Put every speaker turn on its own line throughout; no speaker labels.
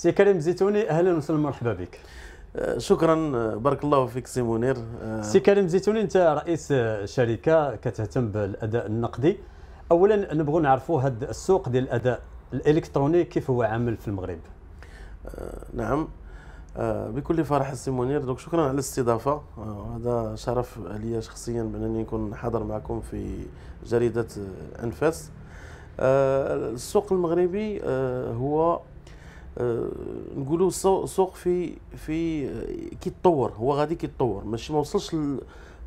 سي كريم زيتوني اهلا وسهلا مرحبا بك أه، شكرا بارك الله فيك سي منير أه، سي كريم زيتوني انت رئيس شركه كتهتم بالاداء النقدي اولا نبغوا نعرفوا هذا السوق ديال
الاداء الالكتروني كيف هو عامل في المغرب أه، نعم بكل فرح سي منير دونك شكرا على الاستضافه هذا شرف لي شخصيا بانني نكون حاضر معكم في جريده انفاس السوق المغربي هو آه، نقولوا السوق في في آه، كيتطور هو غادي كيتطور ماشي ما وصلش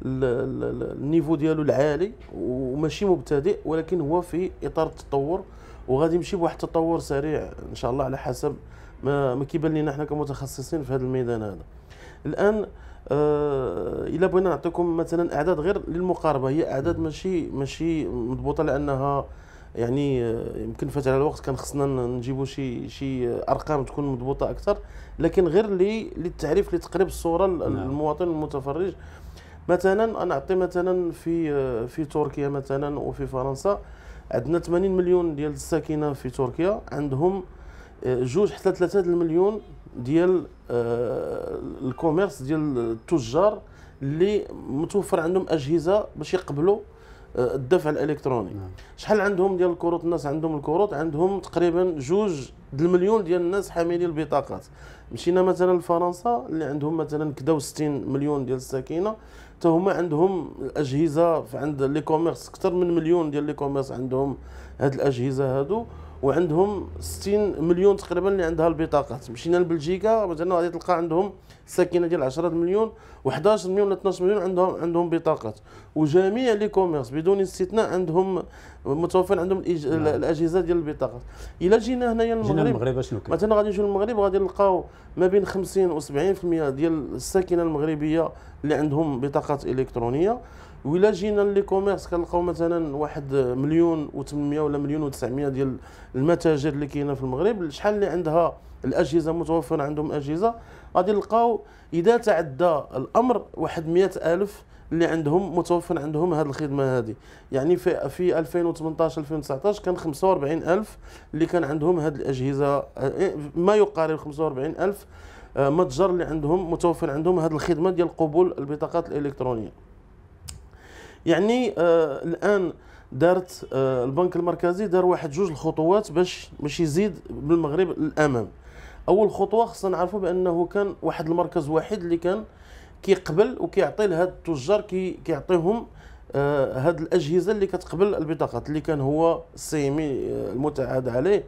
النيفو ديالو العالي وماشي مبتدئ ولكن هو في اطار التطور وغادي يمشي بواحد التطور سريع ان شاء الله على حسب ما ما كيبان لنا حنا كمتخصصين في هذا الميدان هذا الان آه الا بغينا نعطيكم مثلا اعداد غير للمقاربه هي اعداد ماشي ماشي مضبوطه لانها يعني آه، يمكن فات على الوقت كان خصنا نجيبوا شي شي ارقام تكون مضبوطه اكثر لكن غير لي للتعريف لتقريب الصوره للمواطن نعم. المتفرج مثلا انا اعطي مثلا في آه، في تركيا مثلا وفي فرنسا عندنا 80 مليون ديال الساكنه في تركيا عندهم آه، جوج حتى ثلاثه المليون ديال الكوميرس ديال التجار اللي متوفر عندهم اجهزه باش يقبلوا آه، الدفع الالكتروني نعم. شحال عندهم ديال الكروت الناس عندهم الكروت عندهم تقريبا جوج المليون ديال الناس حاملين البطاقات مشينا مثلا لفرنسا اللي عندهم مثلا كدا 60 مليون ديال الساكنه حتى هما عندهم الاجهزه عند لي كوميرس اكثر من مليون ديال لي كوميرس عندهم هاد الاجهزه هادو وعندهم 60 مليون تقريبا اللي عندها البطاقات مشينا لبلجيكا مثلا غادي تلقى عندهم ساكنه ديال 10 مليون و11 مليون ولا 12 مليون عندهم عندهم بطاقات وجميع لي كوميرس بدون استثناء عندهم متوفر عندهم الإج... نعم. الاجهزه ديال البطاقات الا جينا هنايا للمغرب المغرب اشنو كاين مثلا غادي نجيو للمغرب غادي نلقاو ما بين 50 و 70% ديال الساكنه المغربيه اللي عندهم بطاقات الكترونيه ولا جينا لي كوميرس كنلقاو مثلا واحد مليون و800 ولا مليون و900 ديال المتاجر اللي كاينه في المغرب شحال اللي عندها الاجهزه متوفره عندهم اجهزه غادي نلقاو اذا تعدى الامر واحد مئة الف اللي عندهم متوفر عندهم هذه الخدمه هذه يعني في 2018 2019 كان 45 الف اللي كان عندهم هذه الاجهزه ما يقارب 45 الف آه، متجر اللي عندهم متوفر عندهم هذه الخدمه ديال قبول البطاقات الالكترونيه يعني آه الان دارت آه البنك المركزي دار واحد جوج الخطوات باش باش يزيد بالمغرب للامام اول خطوه خصنا نعرفوا بانه كان واحد المركز واحد اللي كان كيقبل وكيعطي لهاد التجار كي كيعطيهم آه هاد الاجهزه اللي كتقبل البطاقات اللي كان هو السيمي آه، المتعهد عليه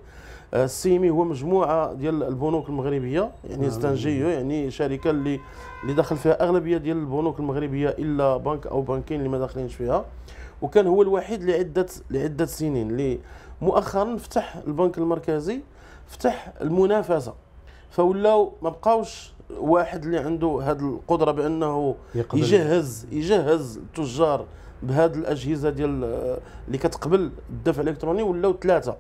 السيمي هو مجموعه ديال البنوك المغربيه يعني ستانجيو آه، يعني شركه اللي اللي دخل فيها اغلبيه ديال البنوك المغربيه الا بنك او بنكين اللي ما داخلينش فيها وكان هو الوحيد لعده لعده سنين اللي مؤخرا فتح البنك المركزي فتح المنافسه فولاو ما بقاوش واحد اللي عنده هذه القدره بانه يجهز يجهز التجار بهذه الاجهزه ديال آه، اللي كتقبل الدفع الالكتروني ولاو ثلاثه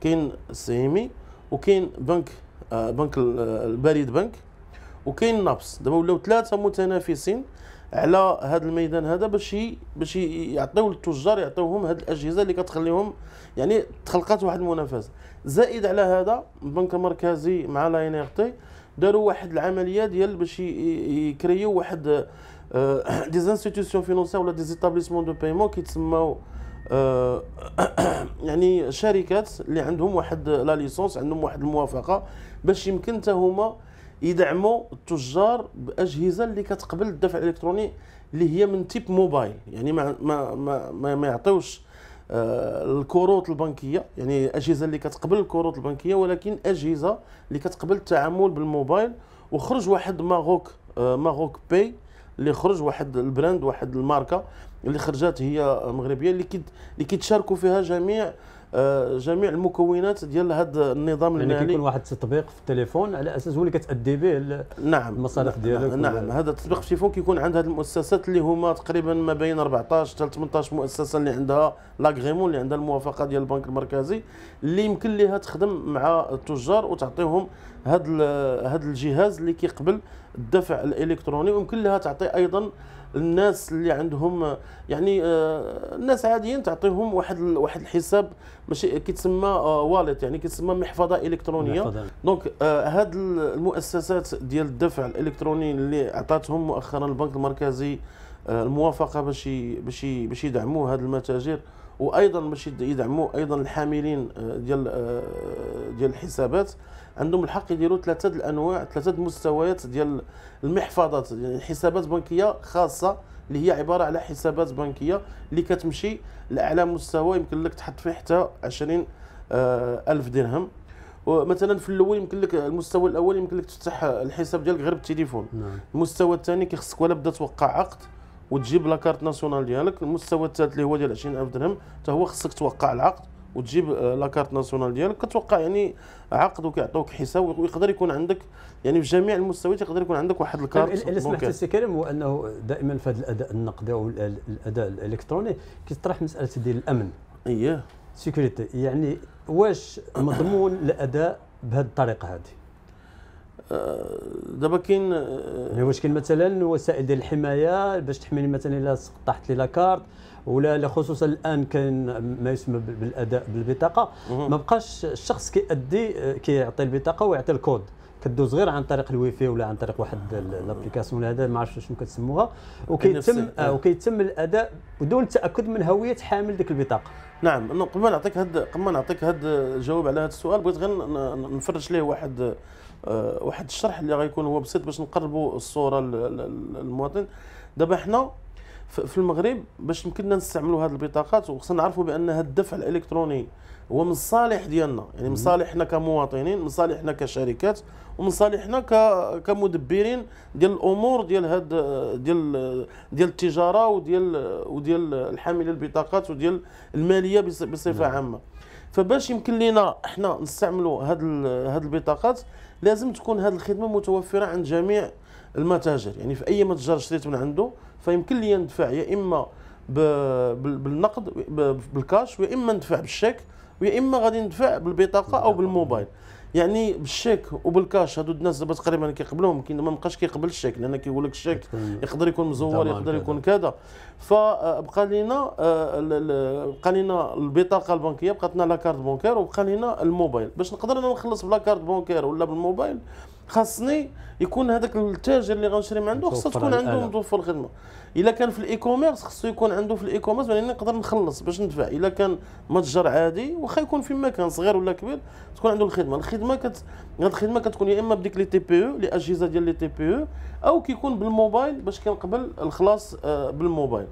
كاين السهيمي وكاين بنك آه بنك آه، البريد بنك وكاين نابس دابا ولاو ثلاثه متنافسين على هذا الميدان هذا باش باش يعطيو للتجار يعطيوهم هذه الاجهزه اللي كتخليهم يعني تخلقات واحد المنافسه زائد على هذا البنك المركزي مع لا تي داروا واحد العمليه ديال باش يكريو واحد دي انستيتيوسيون فينونسيير ولا دي دو بايمون كيتسموا آه، يعني شركات اللي عندهم واحد لا ليسونس عندهم واحد الموافقه باش يمكن حتى هما يدعموا التجار باجهزه اللي كتقبل الدفع الالكتروني اللي هي من تيب موبايل يعني ما ما ما, ما, ما يعطيوش آه، الكروت البنكيه يعني الاجهزه اللي كتقبل الكروت البنكيه ولكن اجهزه اللي كتقبل التعامل بالموبايل وخرج واحد ماروك آه، ماروك باي اللي خرج واحد البراند واحد الماركه اللي خرجات هي مغربيه اللي كيتشاركوا فيها جميع آه، جميع المكونات ديال هذا النظام المالي يعني كيكون واحد التطبيق في التليفون على اساس هو اللي كتادي به نعم المصالح نعم، ديالك نعم, نعم. هذا التطبيق في التليفون كيكون عند هذه المؤسسات اللي هما تقريبا ما بين 14 حتى 18 مؤسسه اللي عندها لاغريمون اللي عندها الموافقه ديال البنك المركزي اللي يمكن لها تخدم مع التجار وتعطيهم هذا هذا الجهاز اللي كيقبل الدفع الالكتروني ويمكن لها تعطي ايضا الناس اللي عندهم يعني آه، الناس عاديين تعطيهم واحد واحد الحساب ماشي كيتسمى واليت آه، يعني كيتسمى محفظه الكترونيه محفظة. دونك آه، هاد المؤسسات ديال الدفع الالكتروني اللي عطاتهم مؤخرا البنك المركزي الموافقه باش باش باش يدعموا هاد المتاجر وايضا باش يدعموا ايضا الحاملين ديال ديال الحسابات عندهم الحق يديروا ثلاثه الانواع ثلاثه المستويات ديال المحفظات يعني حسابات بنكيه خاصه اللي هي عباره على حسابات بنكيه اللي كتمشي لاعلى مستوى يمكن لك تحط فيه حتى 20 آه، ألف درهم ومثلا في الاول يمكن لك المستوى الاول يمكن لك تفتح الحساب ديالك غير بالتليفون نعم. المستوى الثاني كيخصك ولا بدا توقع عقد وتجيب لاكارت ناسيونال ديالك المستوى الثالث اللي هو ديال 20000 درهم حتى هو خصك توقع العقد وتجيب آه، لاكارت ناسيونال ديالك كتوقع يعني عقد وكيعطوك حساب ويقدر يكون عندك يعني في جميع المستويات يقدر يكون عندك واحد الكارت اللي سمحت السي
كريم هو انه دائما في هذا الاداء النقدي او الاداء الالكتروني كيطرح مساله ديال الامن اييه سيكوريتي يعني واش مضمون الاداء بهذه الطريقه هذه آه، دابا كاين آه، يعني واش كاين مثلا وسائل ديال الحمايه باش تحميني مثلا الا سقطت لي لاكارت ولا خصوصا الان كاين ما يسمى بالاداء بالبطاقه ما بقاش الشخص كيأدي كيعطي البطاقه ويعطي الكود كدوز غير عن طريق الواي فاي ولا عن طريق واحد الابليكاسيون ولا هذا ما عرفتش شنو كتسموها وكيتم آه. وكيتم الاداء
بدون التاكد من هويه حامل ديك البطاقه نعم قبل ما نعطيك هاد قبل ما نعطيك هاد الجواب على هذا السؤال بغيت غير نفرش ليه واحد آه، واحد الشرح اللي غيكون هو بسيط باش نقربوا الصوره للمواطن دابا حنا في المغرب باش يمكننا نستعملوا هذه البطاقات وخصنا نعرفوا بان هذا الدفع الالكتروني هو من الصالح ديالنا يعني من صالحنا كمواطنين من صالحنا كشركات ومن صالحنا كمدبرين ديال الامور ديال هاد ديال ديال التجاره وديال وديال الحامل البطاقات وديال الماليه بصفه عامه فباش يمكن لينا احنا نستعملوا هاد هاد البطاقات لازم تكون هذه الخدمه متوفره عند جميع المتاجر يعني في اي متجر شريت من عنده فيمكن لي ندفع يا اما بالنقد بالكاش ويا اما ندفع بالشيك ويا اما غادي ندفع بالبطاقه او بالموبايل يعني بالشيك وبالكاش هادو الناس دابا تقريبا كيقبلوهم كي ما بقاش كيقبل الشيك لان كيقول لك الشيك يقدر يكون مزور يقدر يكون كذا فبقى آه، لينا آه، بقى لينا البطاقه البنكيه بقات لنا لا كارت بونكير وبقى لينا الموبايل باش نقدر انا نخلص بلا كارت بونكير ولا بالموبايل خاصني يكون هذاك التاجر اللي غنشري من عنده خصها تكون عنده متوفر الخدمه الا كان في الاي كوميرس خصو يكون عنده في الاي كوميرس يعني نقدر نخلص باش ندفع الا كان متجر عادي واخا يكون في مكان صغير ولا كبير تكون عنده الخدمه الخدمه كت الخدمه كتكون يا اما بديك لي تي بي او الاجهزه ديال لي تي بي او او كيكون بالموبايل باش كنقبل الخلاص آه، بالموبايل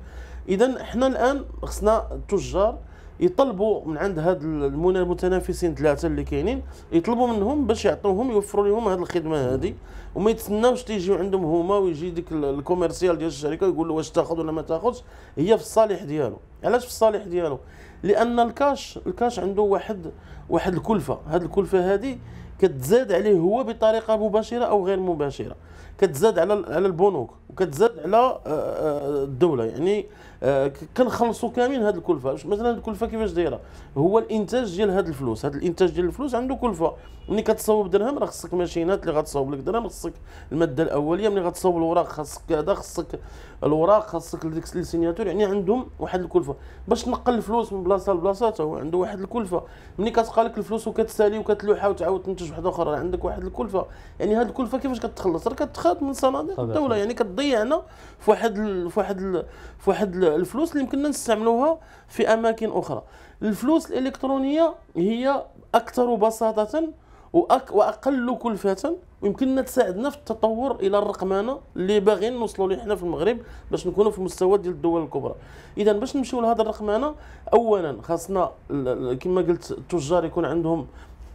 اذا حنا الان خصنا التجار يطلبوا من عند هاد المتنافسين ثلاثه اللي كاينين يطلبوا منهم باش يعطوهم يوفروا لهم هاد الخدمه هذه وما يتسناوش تيجيو عندهم هما ويجي ديك الكوميرسيال ديال الشركه ويقول له واش تاخذ ولا ما تاخذش هي في الصالح ديالو علاش في الصالح ديالو لان الكاش الكاش عنده واحد واحد الكلفه هاد الكلفه هذه كتزاد عليه هو بطريقه مباشره او غير مباشره كتزاد على على البنوك وكتزاد على آه، آه، الدوله يعني آه، كنخلصوا كاملين هذه الكلفه مثلا الكلفه كيفاش دايره هو الانتاج ديال هذه الفلوس هذا الانتاج ديال الفلوس عنده كلفه ملي كتصاوب درهم راه خصك ماشينات اللي غتصاوب لك درهم خصك الماده الاوليه ملي غتصاوب الوراق خاصك كذا خصك الوراق خاصك ديك السيناتور يعني عندهم واحد الكلفه باش تنقل الفلوس من بلاصه لبلاصه حتى هو عنده واحد الكلفه ملي كتبقى لك الفلوس وكتسالي وكتلوحها وتعاود تنتج واحده اخرى عندك واحد الكلفه يعني هذه الكلفه كيفاش كتخلص راه كتخاد من صناديق الدوله يعني كتضيف منطقيه انا في واحد في واحد في واحد الفلوس اللي يمكننا نستعملوها في اماكن اخرى الفلوس الالكترونيه هي اكثر بساطه وأك واقل كلفه ويمكننا تساعدنا في التطور الى الرقمنه اللي باغيين نوصلوا ليه حنا في المغرب باش نكونوا في المستوى ديال الدول الكبرى اذا باش نمشيو لهذا الرقمنه اولا خاصنا كما قلت التجار يكون عندهم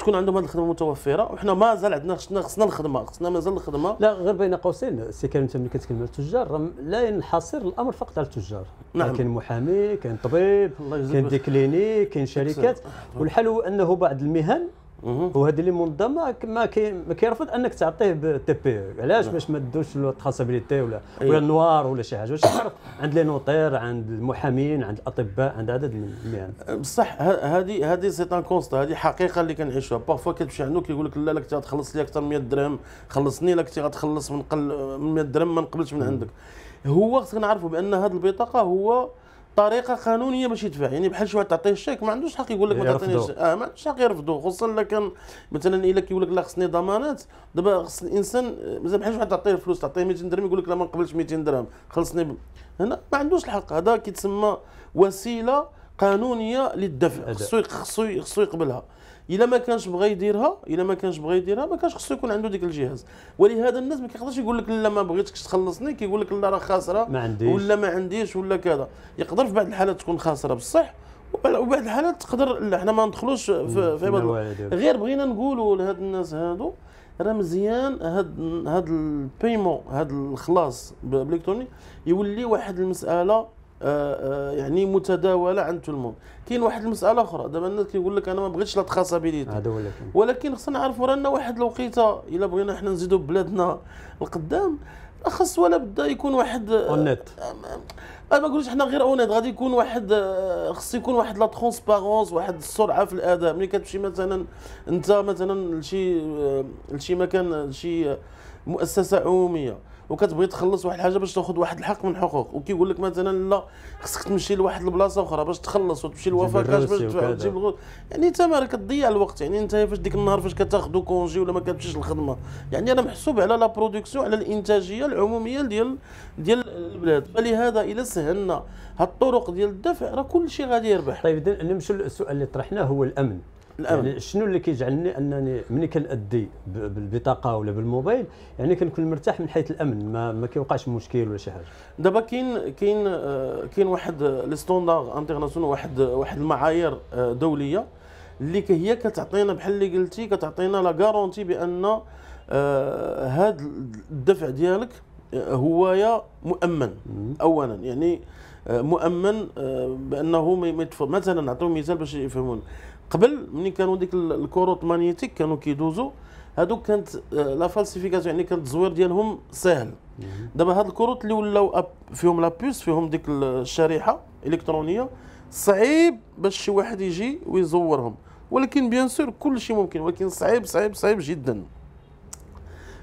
تكون عندهم هذه الخدمه متوفره وحنا مازال عندنا خصنا خصنا الخدمه خصنا مازال الخدمه لا غير بين
قوسين سي كريم ملي كتكلم على التجار لا ينحصر الامر فقط على التجار نعم كاين محامي كاين طبيب كاين ديكلينيك كاين شركات والحل هو انه بعض المهن وهذا اللي منظم ما ما كيرفض انك تعطيه تي بي علاش نعم. باش ما تدوش تراسابيليتي ولا إيه. ولا النوار ولا شي حاجه واش تعرف عند لي نوطير عند المحامين عند الاطباء عند عدد من المهن
أه، بصح هذه هذه سي ان كونستا هذه حقيقه اللي كنعيشوها بارفوا كتمشي عندو كيقول لك لا لك غتخلص لي اكثر من 100 درهم خلصني لك غتخلص من قل من 100 درهم ما نقبلش من عندك هو خصنا نعرفوا بان هذه البطاقه هو طريقه قانونيه باش يدفع يعني بحال شي واحد تعطيه الشيك ما عندوش حق يقول لك ما تعطينيش اه ما عندوش حق يرفضو خصوصا الا كان مثلا الا كيقول لك لا خصني ضمانات دابا خص الانسان مثلا بحال واحد تعطيه الفلوس تعطيه 200 درهم يقول لك لا ما نقبلش 200 درهم خلصني ب... هنا ما عندوش الحق هذا كيتسمى وسيله قانونيه للدفع خصو خصو خصو يقبلها الا ما كانش بغى يديرها الا ما كانش بغى يديرها ما كانش خصو يكون عنده ديك الجهاز ولهذا الناس ما كيقدرش يقول لك لا ما بغيتكش تخلصني كيقول لك لا راه خاسره ما عنديش ولا ما عنديش ولا كذا يقدر في بعض الحالات تكون خاسره بصح وبعض الحالات تقدر لا حنا ما ندخلوش في, في غير بغينا نقولوا لهاد الناس هادو راه مزيان هاد هاد البيمون هاد الخلاص بالالكتروني يولي واحد المساله آه، آه، يعني متداوله عن تلمون كاين واحد المساله اخرى دابا الناس كيقول لك انا ما بغيتش لا تخاصابيليتي هذا هو ولكن خصنا نعرفوا رانا واحد الوقيته الا بغينا حنا نزيدوا بلادنا القدام خص ولا بدا يكون واحد اونيت آه، ما نقولوش حنا غير اونيت غادي يكون واحد خص يكون واحد لا ترونسبارونس واحد السرعه في الاداء ملي كتمشي مثلا انت مثلا لشي لشي مكان لشي مؤسسه عموميه وكتبغي تخلص واحد الحاجه باش تاخذ واحد الحق من حقوق وكيقول لك مثلا لا خصك تمشي لواحد البلاصه اخرى باش تخلص وتمشي لوفاكاش باش تجيب يعني انت راك تضيع الوقت يعني انت فاش ديك النهار فاش كتاخذ كونجي ولا ما كتمشيش للخدمه يعني انا محسوب على لا برودكسيون على الانتاجيه العموميه ديال ديال البلاد فلهذا الى سهلنا هالطرق ديال الدفع راه كلشي غادي يربح طيب نمشي للسؤال اللي طرحناه هو الامن الامن يعني شنو اللي
كيجعلني انني ملي كنادي بالبطاقه ولا بالموبايل يعني كنكون مرتاح من
حيث الامن ما, ما كيوقعش مشكل ولا شي حاجه دابا كاين كاين آه، كاين واحد لي ستوندار انترناسيونال واحد واحد المعايير آه، دوليه اللي هي كتعطينا بحال اللي قلتي كتعطينا لا غارونتي بان هذا آه، الدفع ديالك يا مؤمن اولا يعني مؤمن بانه ما مثلا نعطيو مثال باش يفهمون قبل ملي كانوا ديك الكروت مانيتيك كانوا كيدوزوا هادوك كانت آه، لا فالسيفيكاسيون يعني كان التزوير ديالهم ساهل دابا هاد الكروت اللي ولاو فيهم لابوس فيهم ديك الشريحه الكترونيه صعيب باش شي واحد يجي ويزورهم ولكن بيان سور كل شيء ممكن ولكن صعيب صعيب صعيب جدا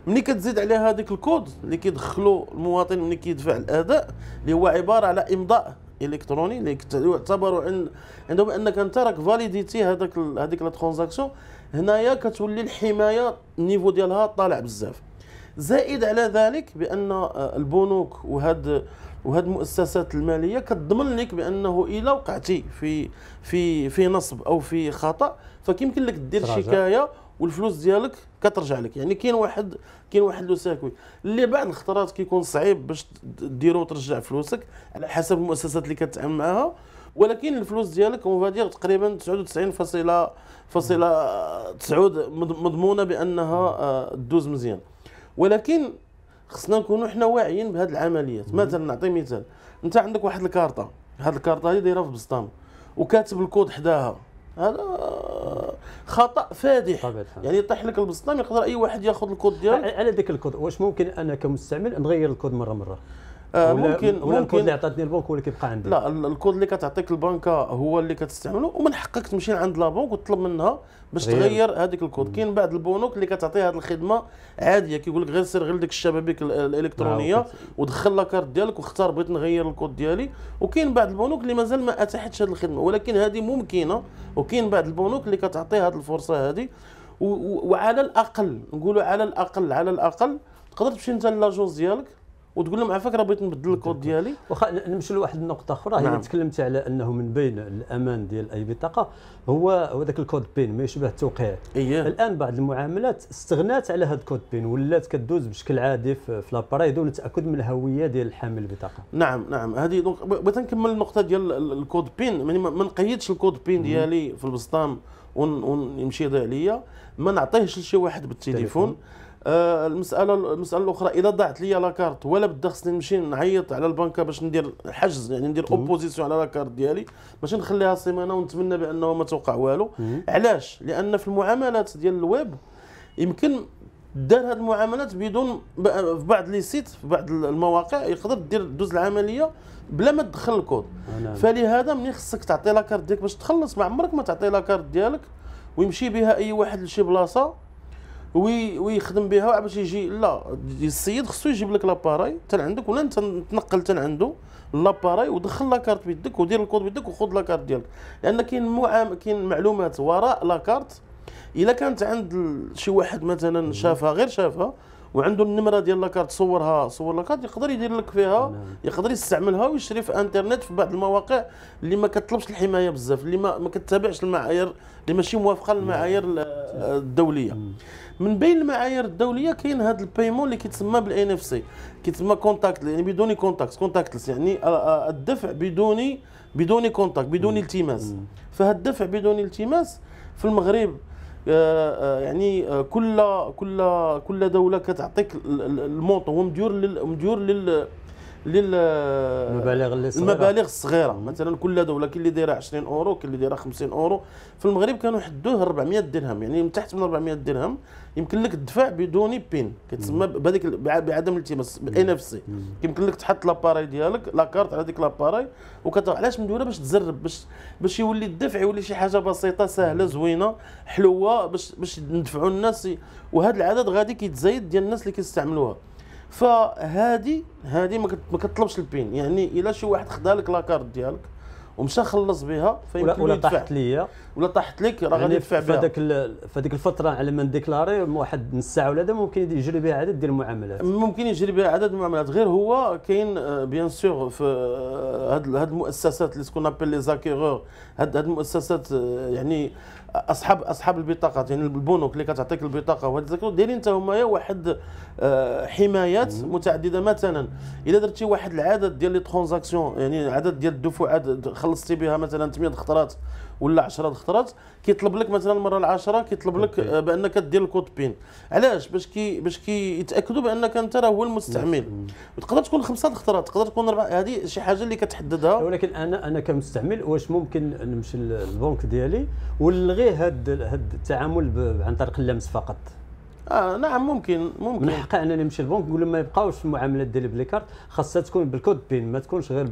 ملي كتزيد عليها هذيك الكود اللي كيدخلو المواطن ملي كيدفع الاداء اللي هو عباره على امضاء الكتروني اللي يعتبروا عندهم انك انت راك فاليديتي هذاك هذيك لا ترانزاكسيون هنايا كتولي الحمايه النيفو ديالها طالع بزاف زائد على ذلك بان آه، البنوك وهاد وهاد المؤسسات الماليه كتضمن لك بانه الا وقعتي في في في نصب او في خطا فكيمكن لك دير شكايه والفلوس ديالك كترجع لك يعني كاين واحد كاين واحد لو سيركوي اللي بعض الخطرات كيكون صعيب باش ديرو وترجع فلوسك على حسب المؤسسات اللي كتعامل معاها ولكن الفلوس ديالك اون فادير تقريبا 99 فاصله فاصله تسعود مضمونه بانها آه، دوز مزيان ولكن خصنا نكونوا حنا واعيين بهاد العمليات مثلا نعطي مثال انت عندك واحد الكارطه هاد الكارطه هذه دايره في بسطام وكاتب الكود حداها هذا خطا فادح يعني يطيح لك البسطام يقدر اي واحد ياخذ الكود ديالك على ذاك الكود واش ممكن انا كمستعمل نغير الكود مره مره آه، ممكن ولا الكود اللي عطاتني البنك هو اللي كيبقى عندي لا الكود اللي كتعطيك البنكه هو اللي كتستعمله ومن حقك تمشي عند لا بنك وتطلب منها باش تغير هذيك الكود كاين بعض البنوك اللي كتعطي هذه الخدمه عاديه كيقول لك غير سير غير ديك الشبابيك الالكترونيه ودخل لاكارت ديالك واختار بغيت نغير الكود ديالي وكاين بعض البنوك اللي مازال ما اتاحتش هذه الخدمه ولكن هذه ممكنه وكاين بعض البنوك اللي كتعطي هذه الفرصه هذه وعلى الاقل نقولوا على الاقل على الاقل تقدر تمشي انت لاجونس ديالك وتقول لهم على فكره بغيت نبدل الكود ديالي واخا نمشي لواحد النقطه اخرى نعم. يعني تكلمت
على انه من بين الامان ديال اي بطاقه هو هذاك الكود بين ما يشبه التوقيع إيه. الان بعض المعاملات استغنات على هذا الكود بين ولات كدوز بشكل عادي في لاباراي دون التاكد من الهويه ديال حامل البطاقه
نعم نعم هذه دونك بغيت نكمل النقطه ديال الكود بين يعني ما نقيدش الكود بين ديالي في البسطام ونمشي يضيع عليا ما نعطيهش لشي واحد بالتليفون آه، المساله المساله الاخرى اذا ضاعت لي لاكارت ولا بدا خصني نمشي نعيط على البنكه باش ندير الحجز يعني ندير اوبوزيسيون على لاكارت ديالي باش نخليها سيمانه ونتمنى بانه ما توقع والو علاش لان في المعاملات ديال الويب يمكن دار هذه المعاملات بدون في بعض لي سيت في بعض المواقع يقدر دير دوز العمليه بلا ما تدخل الكود نعم. نعم. فلهذا ملي خصك تعطي لاكارت ديالك باش تخلص ما عمرك ما تعطي لاكارت ديالك ويمشي بها اي واحد لشي بلاصه وي ويخدم بها باش يجي لا السيد خصو يجيب لك لاباراي حتى عندك ولا انت تنقل حتى عنده لاباراي ودخل لاكارت بيدك ودير الكود بيدك وخذ لاكارت ديالك لان كاين معام كاين معلومات وراء لاكارت الا كانت عند شي واحد مثلا شافها غير شافها وعنده النمره ديال لاكارت صورها صور لاكارت يقدر يدير لك فيها نعم. يقدر يستعملها ويشري في انترنت في بعض المواقع اللي ما كطلبش الحمايه بزاف اللي ما, كتتابعش المعايير اللي ماشي موافقه للمعايير نعم. الدوليه من بين المعايير الدوليه كاين هذا البايمون اللي كيتسمى بالان اف سي كيتسمى كونتاكت يعني بدون كونتاكت كونتاكتلس يعني آه، آه، الدفع بدون بدون كونتاكت بدون التماس فهاد الدفع بدون التماس في المغرب آه، يعني كل كل كل دوله كتعطيك المونط هو مديور لل مديور لل للمبالغ صغيرة. المبالغ الصغيره مثلا كل دوله كاين اللي دايره 20 اورو كاين اللي دايره 50 اورو في المغرب كانوا حدوه 400 درهم يعني من تحت من 400 درهم يمكن لك الدفع بدون بين كتسمى بهذيك بعدم الالتماس بالان اف سي كيمكن لك تحط لاباراي ديالك لاكارت على ديك لاباراي علاش مدوره باش تزرب باش باش يولي الدفع يولي شي حاجه بسيطه سهله زوينه حلوه باش باش ندفعوا الناس وهذا العدد غادي كيتزايد ديال الناس اللي كيستعملوها فهادي هادي ما كتطلبش البين يعني الا شي واحد خدا لك لاكارت ديالك ومشى خلص بها فيمكن ولا طاحت ليا ولا طاحت لك راه غادي يعني يدفع بها فهذاك
فهذيك الفتره على ما نديكلاري واحد نص ساعه ولا هذا ممكن يجري بها عدد ديال المعاملات
ممكن يجري بها عدد المعاملات غير هو كاين بيان آه، سور في آه، هاد هاد المؤسسات اللي آه، سكون ابل لي زاكيغور هاد هاد المؤسسات يعني اصحاب اصحاب البطاقات يعني البنوك اللي كتعطيك البطاقه وهذا دايرين حتى هما واحد آه، حمايات متعدده مثلا اذا درتي واحد العدد ديال لي ترانزاكسيون يعني عدد ديال الدفعات خلصتي بها مثلا 800 خطرات ولا 10 الخطرات كيطلب لك مثلا المره العاشره كيطلب لك آه، بانك دير الكود بين علاش باش كي باش يتاكدوا بانك انت راه هو المستعمل تقدر تكون خمسه الخطرات تقدر تكون اربعه هذه شي حاجه اللي كتحددها ولكن انا انا
كمستعمل واش ممكن نمشي للبنك ديالي ونلغي هذا التعامل عن طريق اللمس فقط اه نعم ممكن ممكن من حقي انني نمشي للبنك نقول ما يبقاوش المعاملات ديالي بالكارت خاصها تكون بالكود بين ما تكونش غير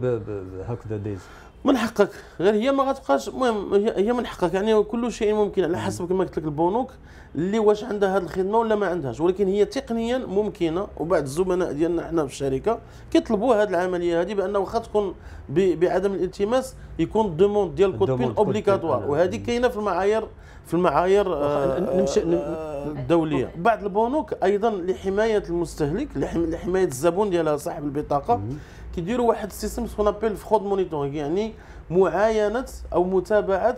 هكذا دايز من حقك
غير هي ما غتبقاش المهم هي من حقك يعني كل شيء ممكن على حسب كما قلت لك البنوك اللي واش عندها هذه الخدمه ولا ما عندهاش ولكن هي تقنيا ممكنه وبعض الزملاء ديالنا حنا في الشركه كيطلبوا هذه العمليه هذه بانه واخا تكون بعدم الالتماس يكون الدوموند ديال بين اوبليكاتوار وهذه كاينه في المعايير في المعايير آه، آه، الدوليه بعض البنوك ايضا لحمايه المستهلك لحمايه الزبون ديالها صاحب البطاقه كيديروا واحد السيستم سكون ابيل فرود مونيتورينغ يعني معاينه او متابعه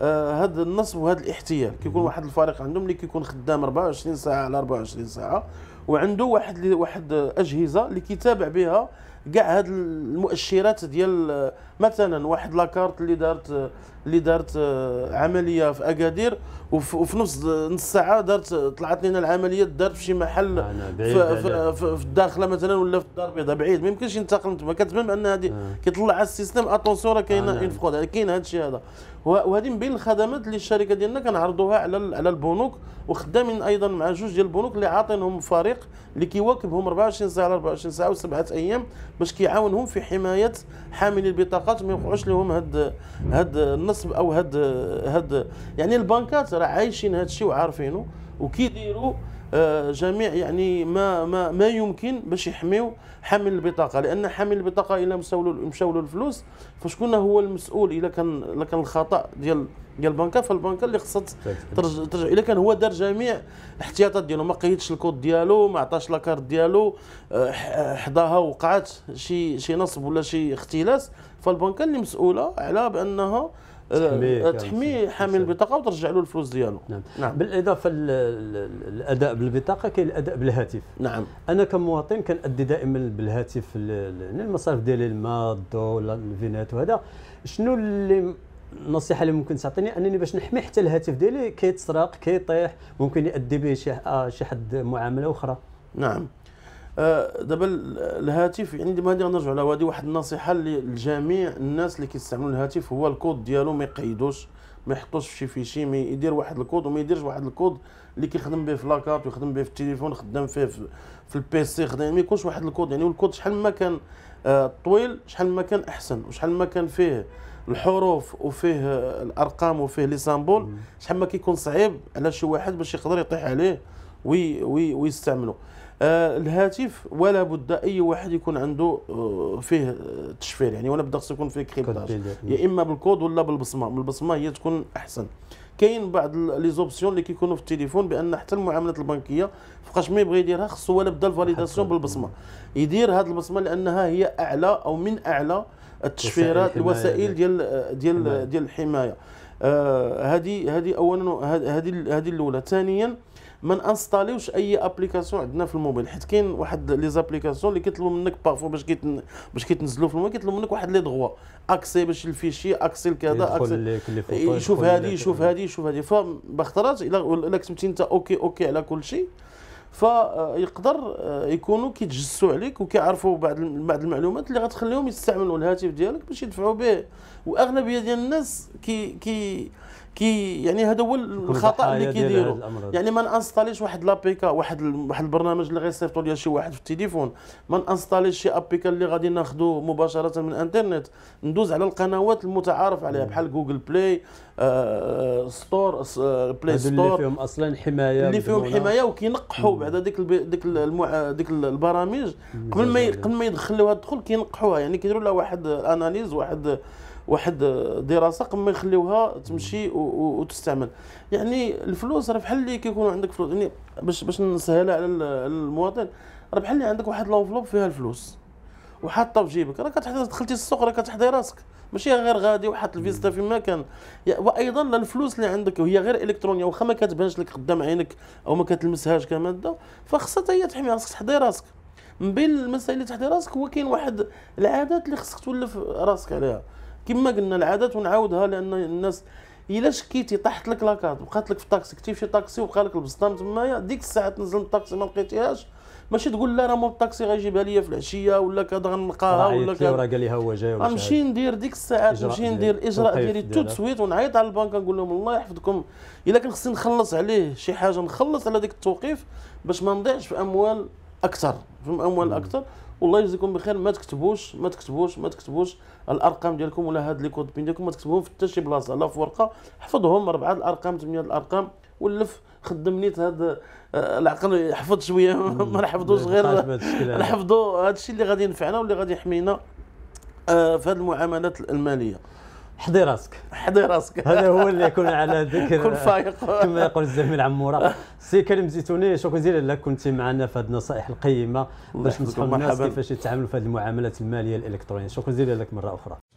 آه هذا النصب وهذا الاحتيال كيكون واحد الفريق عندهم اللي كيكون خدام 24 ساعه على 24 ساعه وعنده واحد واحد آه، اجهزه اللي كيتابع بها كاع هاد المؤشرات ديال مثلا واحد لاكارت اللي دارت اللي دارت آه، عمليه في اكادير وفي نص نص ساعه دارت طلعت لنا العمليه دارت في شي محل في, في, في, في الداخله مثلا ولا في الدار البيضاء بعيد ما يمكنش ينتقل تما كتبان بان هذه آه. كيطلع السيستم اتونسيون راه كاينه اون آه، فرود كاين هذا الشيء هذا وهذه من بين الخدمات اللي الشركه ديالنا كنعرضوها على على البنوك وخدامين ايضا مع جوج ديال البنوك اللي عاطينهم فريق اللي كيواكبهم 24 ساعه على 24 ساعه وسبعه ايام باش كيعاونهم في حمايه حاملي البطاقات ما يوقعوش لهم هاد هاد النصب او هاد هاد يعني البنكات راه عايشين هاد الشيء وعارفينه وكيديروا آه، جميع يعني ما ما ما يمكن باش يحميو حامل البطاقه لان حامل البطاقه الا مشاو له الفلوس فشكون هو المسؤول الا كان الا كان الخطا ديال ديال البنكه فالبنكه اللي خصها ترجع ترجع الا كان هو دار جميع الاحتياطات ديالو ما قيدش الكود ديالو ما عطاش لاكارت ديالو آه، حداها وقعت شي شي نصب ولا شي اختلاس فالبنكه اللي مسؤوله على بانها اه، تحميه اه، حامل البطاقه وترجع له الفلوس ديالو نعم. نعم
بالاضافه للاداء بالبطاقه كاين الاداء بالهاتف نعم انا كمواطن كنادي دائما بالهاتف يعني المصاريف ديالي الماء الضوء الفينات وهذا شنو اللي النصيحه اللي ممكن تعطيني انني باش نحمي حتى الهاتف ديالي كيتسرق كيطيح
ممكن يؤدي به شي آه، حد معامله اخرى نعم آه، دابا الهاتف عندما يعني هذه نرجعوا على هذه واحد النصيحه للجميع الناس اللي كيستعملوا الهاتف هو الكود ديالو ما يقيدوش ما يحطوش في شي فيشي ما يدير واحد الكود وما يديرش واحد الكود اللي كيخدم به في لاكارت ويخدم به في التليفون خدام فيه في, في البيسي خدام يعني ما يكونش واحد الكود يعني والكود شحال ما كان آه، طويل شحال ما كان احسن وشحال ما كان فيه الحروف وفيه الارقام وفيه لي سامبول شحال ما كيكون صعيب على شي واحد باش يقدر يطيح عليه وي وي ويستعمله آه، الهاتف ولا بد اي واحد يكون عنده آه، فيه آه، تشفير يعني ولا بد خصو يكون فيه كريبتاج يا اما بالكود ولا بالبصمه بالبصمه هي تكون احسن كاين بعض لي زوبسيون اللي كيكونوا في التليفون بان حتى المعاملات البنكيه فوقاش ما يبغي يديرها خصو ولا بدا الفاليداسيون بالبصمه يدير هاد البصمه لانها هي اعلى او من اعلى التشفيرات الوسائل ديال ديال ديال الحمايه هذه آه هذه اولا هذه هذه الاولى ثانيا ما انستاليوش اي ابليكاسيون عندنا في الموبايل حيت كاين واحد لي زابليكاسيون اللي كيطلبوا منك بارفو باش كيتن... باش كيتنزلوا في الموبايل كيطلبوا منك واحد لي دغوا اكسي باش الفيشي اكسي لكذا اكسي يشوف هذه يشوف هذه يشوف هذه فباختراج الا الا انت اوكي اوكي على كل شيء فيقدر آه، آه، يكونوا كيتجسسوا عليك وكيعرفوا بعض بعض المعلومات اللي غتخليهم يستعملوا الهاتف ديالك باش يدفعوا به واغلبيه ديال الناس كي كي كي يعني هذا هو الخطا اللي كيديروا يعني ما انستاليش واحد لابيكا واحد واحد البرنامج اللي غيصيفطوا ليا شي واحد في التليفون ما انستاليش شي ابيكا اللي غادي ناخذو مباشره من الانترنت ندوز على القنوات المتعارف عليها بحال جوجل بلاي آه ستور آه بلاي ستور اللي فيهم
اصلا حمايه اللي فيهم حمايه
وكينقحوا بعد ديك ديك المع... ديك البرامج قبل ما قبل ما يدخلوها الدخول كينقحوها يعني كيديروا لها واحد اناليز واحد واحد دراسه قبل ما يخليوها تمشي وتستعمل يعني الفلوس راه بحال اللي كيكون عندك فلوس يعني باش باش نسهلها على المواطن راه بحال اللي عندك واحد لونفلوب فيها الفلوس وحاطه في جيبك راه كتحضر دخلتي السوق راه كتحضي راسك ماشي غير غادي وحاط الفيزتا في مكان وايضا الفلوس اللي عندك وهي غير الكترونيه واخا ما كتبانش لك قدام عينك او ما كتلمسهاش كماده فخصها هي تحمي راسك تحضي راسك من بين المسائل اللي تحضي راسك هو كاين واحد العادات اللي خصك تولف راسك عليها كما قلنا العادات ونعاودها لان الناس الا شكيتي طاحت لك لاكارت بقات لك في الطاكسي كنتي في طاكسي وبقى لك البسطام تمايا ديك الساعه تنزل من الطاكسي ما لقيتيهاش ماشي تقول لا راه مول الطاكسي غيجيبها ليا في العشيه ولا كذا غنلقاها ولا كذا راه قال لي ها هو جاي ولا نمشي ندير ديك الساعات نمشي ندير الاجراء ديالي تو سويت ونعيط على البنك نقول لهم الله يحفظكم الا كان خصني نخلص عليه شي حاجه نخلص على ديك التوقيف باش ما نضيعش في اموال اكثر فهم اموال اكثر والله يجزيكم بخير ما تكتبوش ما تكتبوش ما تكتبوش الارقام ديالكم ولا هاد لي كود بين ديالكم ما تكتبوهم في حتى شي بلاصه لا في ورقه حفظهم اربعه الارقام ثمانيه الارقام ولف خدم نيت هاد آه، العقل يحفظ شويه ما نحفظوش غير نحفظوا هادشي اللي غادي ينفعنا واللي غادي يحمينا آه، في هاد المعاملات الماليه حضي راسك حضي راسك هذا هو اللي يكون على ذكر كن فايق كما يقول
الزميل عموره سي كريم زيتوني شكرا جزيلا لك كنت معنا في هذه النصائح القيمه باش نصحوا الناس كيفاش يتعاملوا في هذه المعاملات الماليه الالكترونيه شكرا جزيلا لك مره اخرى